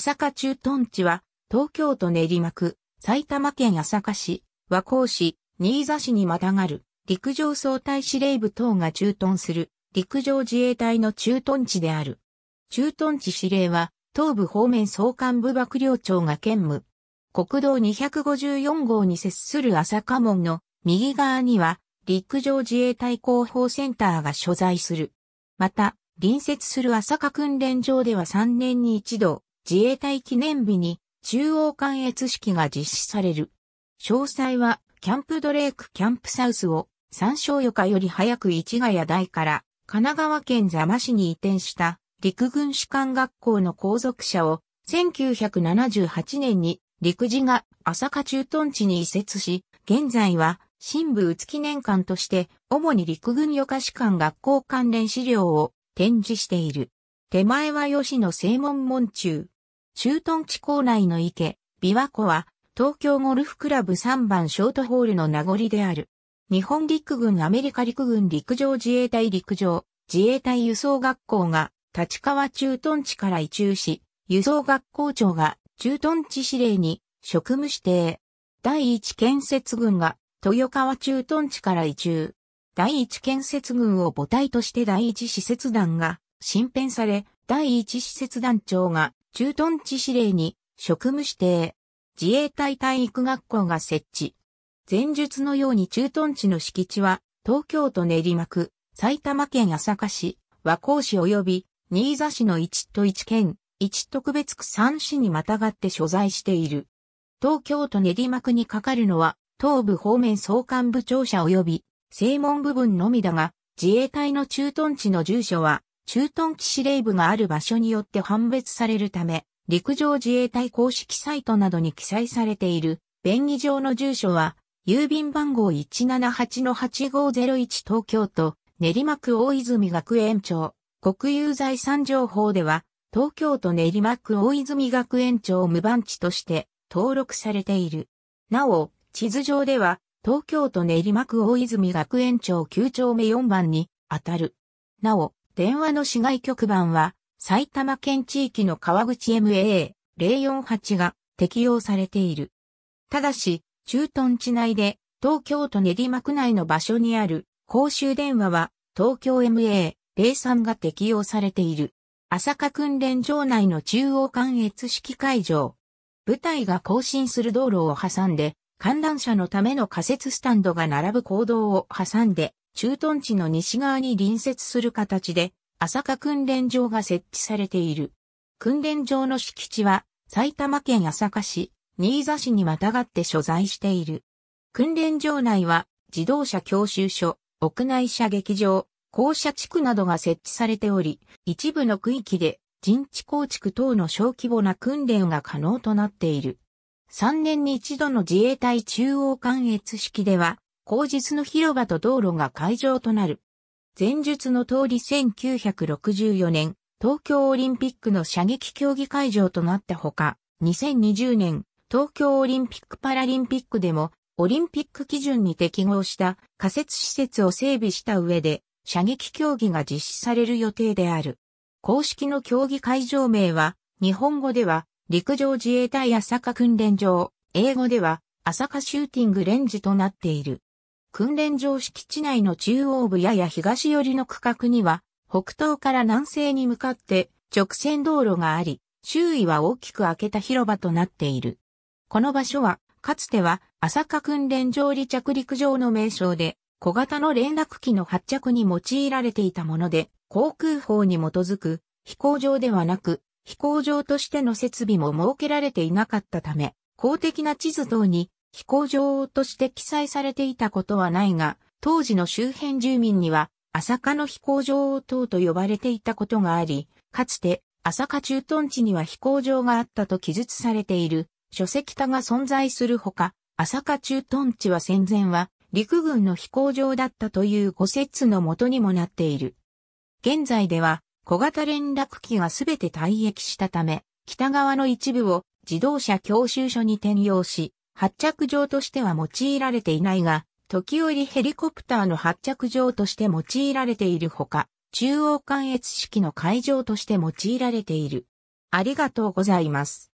朝霞駐屯地は、東京都練馬区、埼玉県朝霞市、和光市、新座市にまたがる、陸上総隊司令部等が駐屯する、陸上自衛隊の駐屯地である。駐屯地司令は、東部方面総監部幕僚長が兼務。国道254号に接する朝霞門の右側には、陸上自衛隊広報センターが所在する。また、隣接する朝霞訓練場では3年に一度、自衛隊記念日に中央関越式が実施される。詳細はキャンプドレークキャンプサウスを参照。床より早く市ヶ谷台から神奈川県座間市に移転した陸軍士官学校の後続者を1978年に陸自が朝霞駐屯地に移設し、現在は新部宇津記念館として主に陸軍予科士官学校関連資料を展示している。手前は吉野正門門中。駐屯地構内の池、琵琶湖は、東京ゴルフクラブ3番ショートホールの名残である。日本陸軍アメリカ陸軍陸上自衛隊陸上自衛隊輸送学校が立川駐屯地から移住し、輸送学校長が駐屯地司令に職務指定。第一建設軍が豊川駐屯地から移住。第一建設軍を母体として第一施設団が新編され、第一施設団長が駐屯地指令に職務指定、自衛隊体育学校が設置。前述のように駐屯地の敷地は、東京都練馬区、埼玉県朝霞市、和光市及び、新座市の一都一県、一特別区三市にまたがって所在している。東京都練馬区にかかるのは、東部方面総監部庁舎及び、正門部分のみだが、自衛隊の駐屯地の住所は、駐屯機司令部がある場所によって判別されるため、陸上自衛隊公式サイトなどに記載されている、便宜上の住所は、郵便番号178-8501東京都、練馬区大泉学園長。国有財産情報では、東京都練馬区大泉学園長無番地として登録されている。なお、地図上では、東京都練馬区大泉学園長9丁目4番に当たる。なお、電話の市外局番は、埼玉県地域の川口 MAA048 が適用されている。ただし、駐屯地内で、東京都練馬区内の場所にある公衆電話は、東京 MA03 が適用されている。朝霞訓練場内の中央関越式会場。部隊が更新する道路を挟んで、観覧車のための仮設スタンドが並ぶ行動を挟んで、駐屯地の西側に隣接する形で、朝霞訓練場が設置されている。訓練場の敷地は、埼玉県朝霞市、新座市にまたがって所在している。訓練場内は、自動車教習所、屋内射撃場、校舎地区などが設置されており、一部の区域で人地構築等の小規模な訓練が可能となっている。3年に一度の自衛隊中央関越式では、後日の広場と道路が会場となる。前述の通り1964年、東京オリンピックの射撃競技会場となったほか、2020年、東京オリンピック・パラリンピックでも、オリンピック基準に適合した仮設施設を整備した上で、射撃競技が実施される予定である。公式の競技会場名は、日本語では、陸上自衛隊朝霞訓練場、英語では、朝霞シューティングレンジとなっている。訓練場敷地内の中央部やや東寄りの区画には、北東から南西に向かって直線道路があり、周囲は大きく開けた広場となっている。この場所は、かつては朝霞訓練場離着陸場の名称で、小型の連絡機の発着に用いられていたもので、航空法に基づく飛行場ではなく、飛行場としての設備も設けられていなかったため、公的な地図等に飛行場として記載されていたことはないが、当時の周辺住民には、朝霞の飛行場等と呼ばれていたことがあり、かつて、朝霞駐屯地には飛行場があったと記述されている、書籍多が存在するほか、朝霞駐屯地は戦前は、陸軍の飛行場だったという誤説のもとにもなっている。現在では、小型連絡機がすべて退役したため、北側の一部を自動車教習所に転用し、発着場としては用いられていないが、時折ヘリコプターの発着場として用いられているほか、中央関越式の会場として用いられている。ありがとうございます。